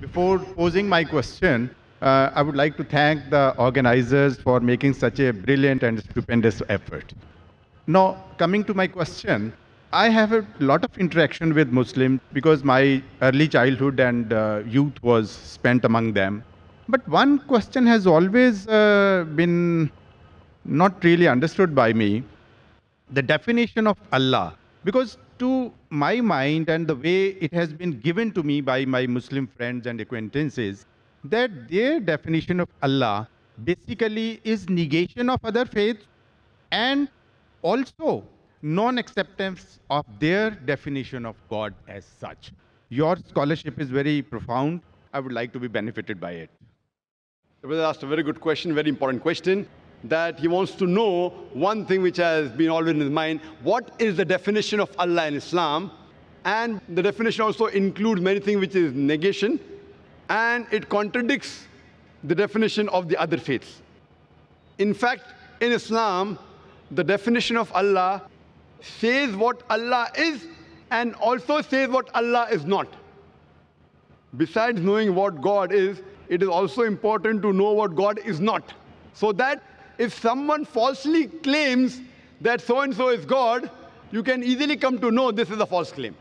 Before posing my question, uh, I would like to thank the organizers for making such a brilliant and stupendous effort. Now, coming to my question, I have a lot of interaction with Muslims because my early childhood and uh, youth was spent among them. But one question has always uh, been not really understood by me the definition of Allah. Because to my mind and the way it has been given to me by my Muslim friends and acquaintances, that their definition of Allah basically is negation of other faiths and also non-acceptance of their definition of God as such. Your scholarship is very profound. I would like to be benefited by it. The brother asked a very good question, very important question that he wants to know one thing which has been always in his mind what is the definition of Allah in Islam? And the definition also includes many things which is negation and it contradicts the definition of the other faiths. In fact, in Islam, the definition of Allah says what Allah is and also says what Allah is not. Besides knowing what God is, it is also important to know what God is not so that if someone falsely claims that so and so is God, you can easily come to know this is a false claim.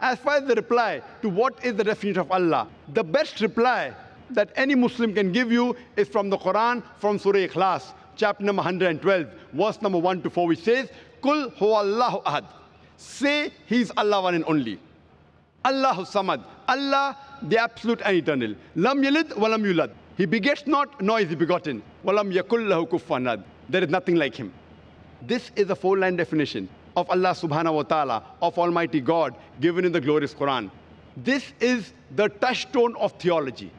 As far as the reply to what is the definition of Allah, the best reply that any Muslim can give you is from the Quran, from Surah Ikhlas, chapter number 112, verse number 1 to 4, which says, Kul Allahu ahad. Say, He is Allah one and only. Allahu samad. Allah, the absolute and eternal. Lam yalid wa lam yulad. He begets not, nor is he begotten. وَلَمْ يَكُلْ لَهُ كُفًّا There is nothing like him. This is a four-line definition of Allah subhanahu wa ta'ala, of Almighty God, given in the glorious Quran. This is the touchstone of theology.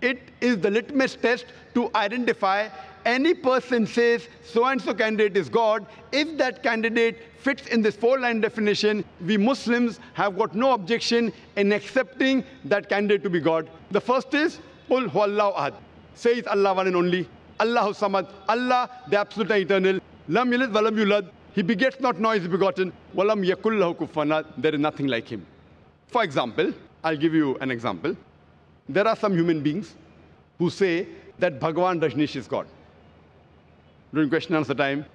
It is the litmus test to identify any person says so-and-so candidate is God, if that candidate fits in this four-line definition, we Muslims have got no objection in accepting that candidate to be God. The first is Qul huwallahu ahad. Say it's Allah one and only. Allah samad. Allah, the absolute and eternal. Lam yalid walam yulad. He begets not nor is begotten. Walam yakullahu kufanad. There is nothing like him. For example, I'll give you an example. There are some human beings who say that Bhagavan Rajneesh is God. During question answer time,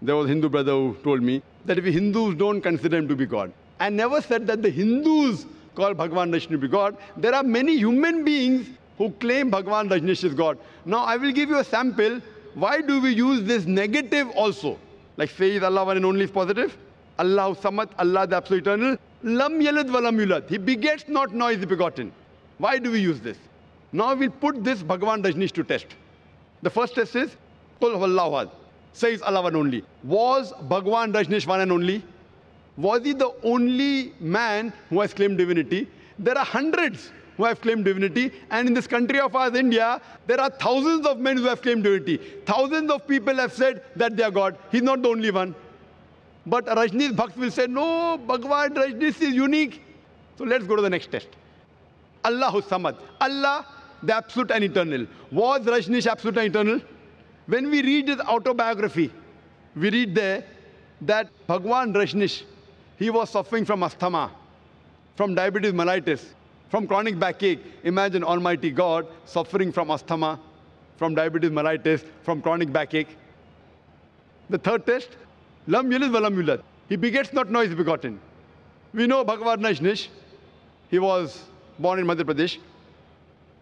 there was a Hindu brother who told me that if Hindus don't consider him to be God, I never said that the Hindus call Bhagavan Rajneesh to be God. There are many human beings who claim Bhagwan Rajneesh is God. Now, I will give you a sample. Why do we use this negative also? Like say is Allah one and only is positive. Allah Samad, Allah the Absolute Eternal. Lam yalad valam yulad. He begets not, nor is begotten. Why do we use this? Now we'll put this Bhagwan Rajneesh to test. The first test is, Allah Huwallahu says Allah one only. Was Bhagwan Rajneesh one and only? Was he the only man who has claimed divinity? There are hundreds who have claimed divinity. And in this country of ours, India, there are thousands of men who have claimed divinity. Thousands of people have said that they are God. He's not the only one. But Rajneesh Bhakt will say, no, Bhagwan Rajneesh is unique. So let's go to the next test. Allahu Samad. Allah, the absolute and eternal. Was Rajneesh absolute and eternal? When we read his autobiography, we read there that Bhagwan Rajneesh, he was suffering from asthma, from diabetes mellitus from chronic backache. Imagine Almighty God suffering from asthma, from diabetes mellitus, from chronic backache. The third test, lam yulis valam yulad. He begets not, nor is begotten. We know Bhagavarnaj Nish. He was born in Madhya Pradesh,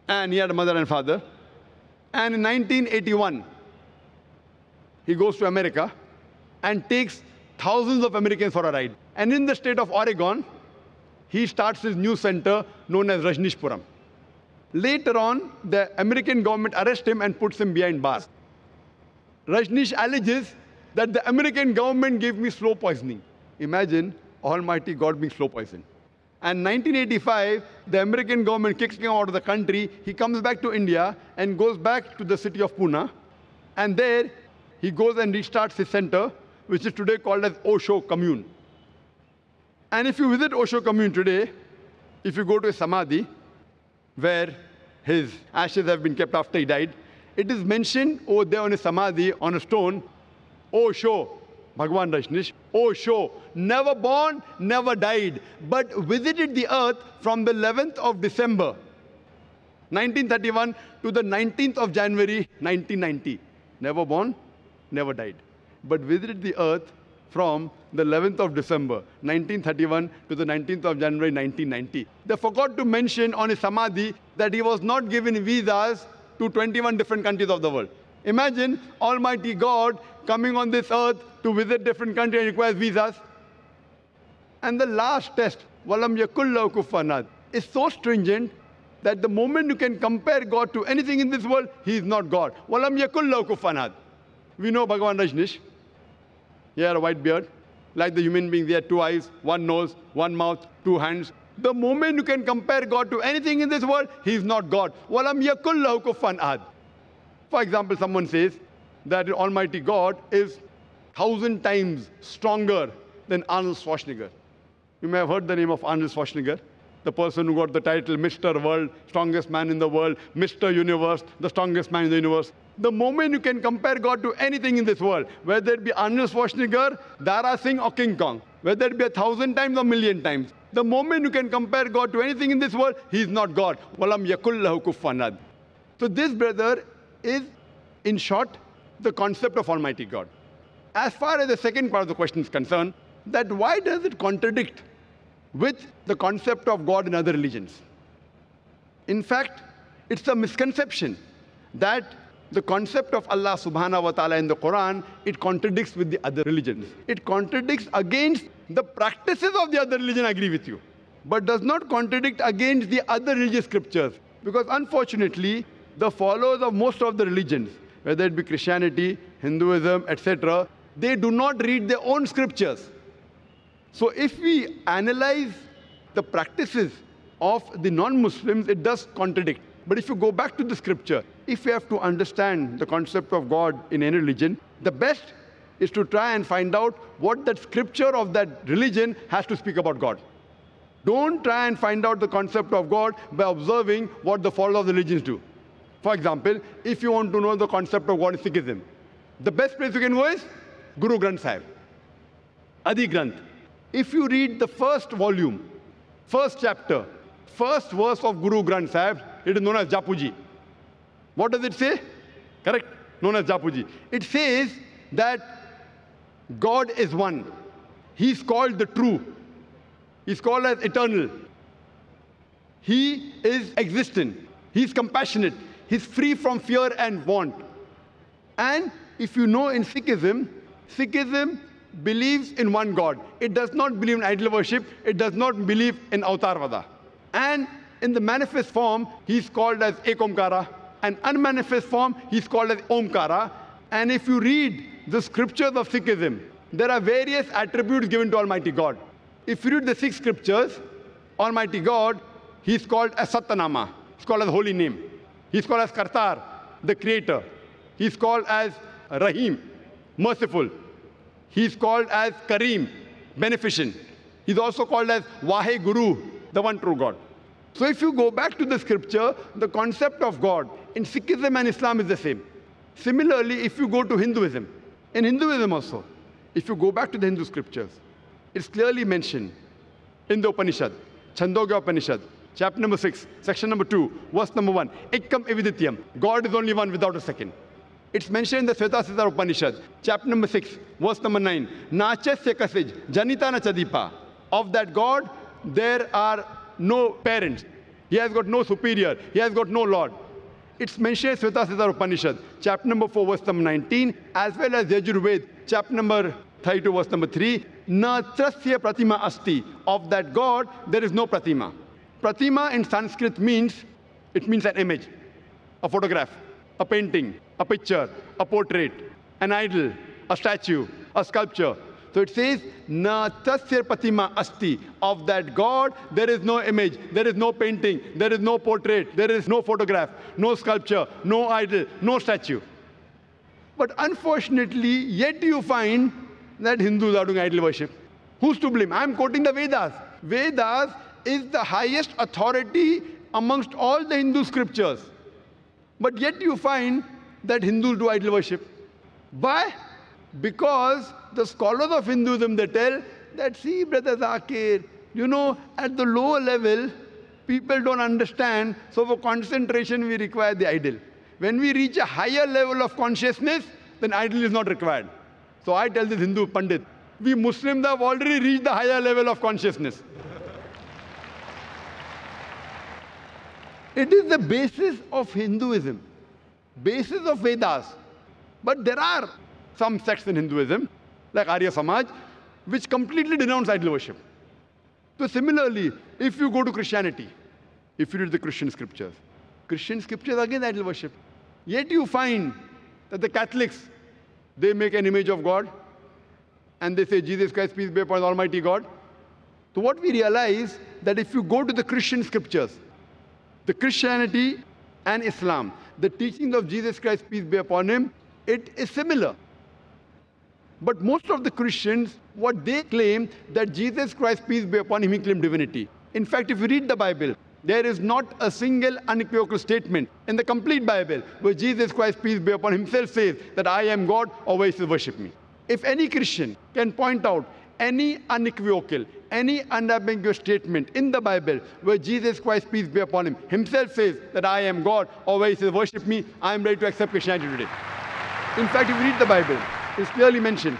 and he had a mother and father. And in 1981, he goes to America and takes thousands of Americans for a ride. And in the state of Oregon, he starts his new center known as Rajnishpuram. Later on, the American government arrests him and puts him behind bars. Rajnish alleges that the American government gave me slow poisoning. Imagine Almighty God being slow poisoned. And 1985, the American government kicks him out of the country. He comes back to India and goes back to the city of Pune. And there, he goes and restarts his center, which is today called as Osho Commune. And if you visit Osho commune today, if you go to a samadhi where his ashes have been kept after he died, it is mentioned over oh, there on a samadhi, on a stone, Osho, Bhagwan Rajneesh, Osho, never born, never died, but visited the earth from the 11th of December 1931 to the 19th of January 1990. Never born, never died, but visited the earth from the 11th of December 1931 to the 19th of January 1990. They forgot to mention on his samadhi that he was not given visas to 21 different countries of the world. Imagine Almighty God coming on this earth to visit different countries and requires visas. And the last test, Walam Yakullahu Kufanad, is so stringent that the moment you can compare God to anything in this world, he is not God. Walam Yakullahu Kufanad. We know Bhagavan Rishish. He had a white beard. Like the human being, they had two eyes, one nose, one mouth, two hands. The moment you can compare God to anything in this world, He's not God. For example, someone says that Almighty God is thousand times stronger than Arnold Schwarzenegger. You may have heard the name of Arnold Schwarzenegger the person who got the title Mr. World, strongest man in the world, Mr. Universe, the strongest man in the universe. The moment you can compare God to anything in this world, whether it be Arnold Schwarzenegger, Dara Singh, or King Kong, whether it be a thousand times or a million times, the moment you can compare God to anything in this world, He is not God. kufanad. So this, brother, is, in short, the concept of Almighty God. As far as the second part of the question is concerned, that why does it contradict with the concept of God in other religions. In fact, it's a misconception that the concept of Allah subhanahu wa ta'ala in the Quran, it contradicts with the other religions. It contradicts against the practices of the other religion, I agree with you, but does not contradict against the other religious scriptures. Because unfortunately, the followers of most of the religions, whether it be Christianity, Hinduism, etc., they do not read their own scriptures. So if we analyze the practices of the non-Muslims, it does contradict. But if you go back to the scripture, if you have to understand the concept of God in any religion, the best is to try and find out what that scripture of that religion has to speak about God. Don't try and find out the concept of God by observing what the followers of the religions do. For example, if you want to know the concept of God in Sikhism, the best place you can go is Guru Granth Sahib, Adi Granth. If you read the first volume, first chapter, first verse of Guru Granth Sahib, it is known as Japuji. What does it say? Correct? Known as Japuji. It says that God is one. He is called the true. He is called as eternal. He is existent. He is compassionate. He is free from fear and want. And if you know in Sikhism, Sikhism believes in one God. It does not believe in idol worship. It does not believe in avatarvada. And in the manifest form, he's called as Ekomkara. And unmanifest form, he's called as Omkara. And if you read the scriptures of Sikhism, there are various attributes given to Almighty God. If you read the six scriptures, Almighty God, he's called as Satanama. He's called as holy name. He's called as Kartar, the creator. He's called as Rahim, merciful. He's called as Kareem, beneficent. He's also called as Wahe Guru, the one true God. So if you go back to the scripture, the concept of God in Sikhism and Islam is the same. Similarly, if you go to Hinduism, in Hinduism also, if you go back to the Hindu scriptures, it's clearly mentioned in the Upanishad, Chandogya Upanishad, chapter number 6, section number 2, verse number 1, Ekkam Evidityam, God is only one without a second. It's mentioned in the Svetasita Upanishad, chapter number 6, verse number 9. Nachasya kasij, janita chadipa. Of that God, there are no parents. He has got no superior. He has got no Lord. It's mentioned in Svetasita Upanishad, chapter number 4, verse number 19, as well as Yajurveda, chapter number 32, verse number 3. Na trasya pratima asti. Of that God, there is no pratima. Pratima in Sanskrit means, it means an image, a photograph a painting, a picture, a portrait, an idol, a statue, a sculpture. So it says, Na tasya patima asti. Of that God, there is no image, there is no painting, there is no portrait, there is no photograph, no sculpture, no idol, no statue. But unfortunately, yet you find that Hindus are doing idol worship. Who's to blame? I'm quoting the Vedas. Vedas is the highest authority amongst all the Hindu scriptures. But yet you find that Hindus do idol worship. Why? Because the scholars of Hinduism, they tell that, see, Brother Zakir, you know, at the lower level, people don't understand, so for concentration, we require the idol. When we reach a higher level of consciousness, then idol is not required. So I tell this Hindu Pandit, we Muslims have already reached the higher level of consciousness. It is the basis of Hinduism, basis of Vedas. But there are some sects in Hinduism, like Arya Samaj, which completely denounce idol worship. So similarly, if you go to Christianity, if you read the Christian scriptures, Christian scriptures again idol worship. Yet you find that the Catholics, they make an image of God and they say, Jesus Christ, peace be upon Almighty God. So what we realize that if you go to the Christian scriptures, the Christianity and Islam, the teachings of Jesus Christ, peace be upon him, it is similar. But most of the Christians, what they claim that Jesus Christ, peace be upon him, he claimed divinity. In fact, if you read the Bible, there is not a single unequivocal statement in the complete Bible where Jesus Christ, peace be upon himself, says that I am God, always worship me. If any Christian can point out any unequivocal, any unambiguous statement in the Bible where Jesus Christ, peace be upon him, himself says that I am God, or where he says, worship me, I am ready to accept Christianity today. In fact, if you read the Bible, it's clearly mentioned.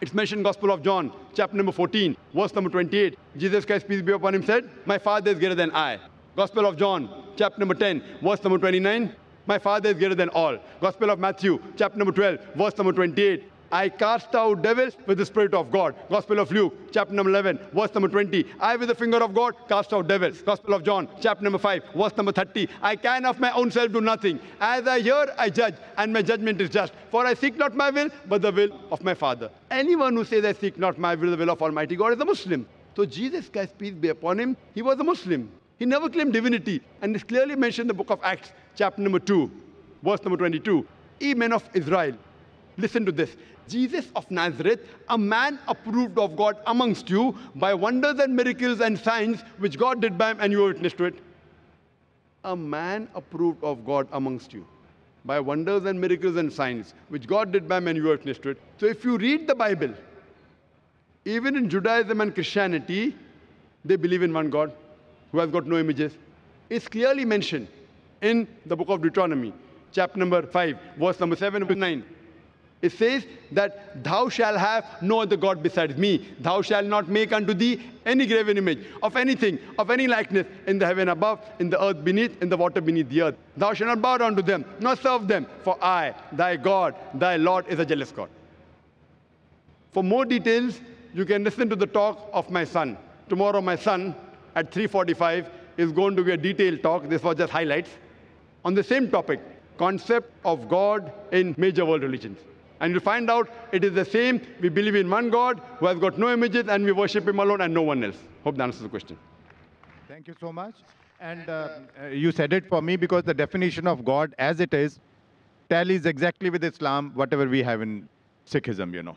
It's mentioned Gospel of John, chapter number 14, verse number 28. Jesus Christ, peace be upon him, said, my Father is greater than I. Gospel of John, chapter number 10, verse number 29. My Father is greater than all. Gospel of Matthew, chapter number 12, verse number 28. I cast out devils with the Spirit of God. Gospel of Luke, chapter number 11, verse number 20. I, with the finger of God, cast out devils. Gospel of John, chapter number 5, verse number 30. I can of my own self do nothing. As I hear, I judge, and my judgment is just. For I seek not my will, but the will of my Father. Anyone who says, I seek not my will, the will of Almighty God, is a Muslim. So Jesus Christ, peace be upon him, he was a Muslim. He never claimed divinity. And it's clearly mentioned in the book of Acts, chapter number 2, verse number 22. Ye men of Israel, Listen to this. Jesus of Nazareth, a man approved of God amongst you by wonders and miracles and signs which God did by him, and you were witness to it. A man approved of God amongst you by wonders and miracles and signs which God did by him, and you were witness to it. So if you read the Bible, even in Judaism and Christianity, they believe in one God who has got no images. It's clearly mentioned in the book of Deuteronomy, chapter number 5, verse number 7 to 9. It says that thou shalt have no other God besides me. Thou shalt not make unto thee any graven image of anything, of any likeness in the heaven above, in the earth beneath, in the water beneath the earth. Thou shalt not bow down to them, nor serve them, for I, thy God, thy Lord, is a jealous God. For more details, you can listen to the talk of my son. Tomorrow, my son at 3:45 is going to be a detailed talk. This was just highlights on the same topic: concept of God in major world religions. And you find out it is the same. We believe in one God who has got no images and we worship him alone and no one else. Hope that answers the question. Thank you so much. And uh, uh you said it for me because the definition of God as it is tallies exactly with Islam, whatever we have in Sikhism, you know.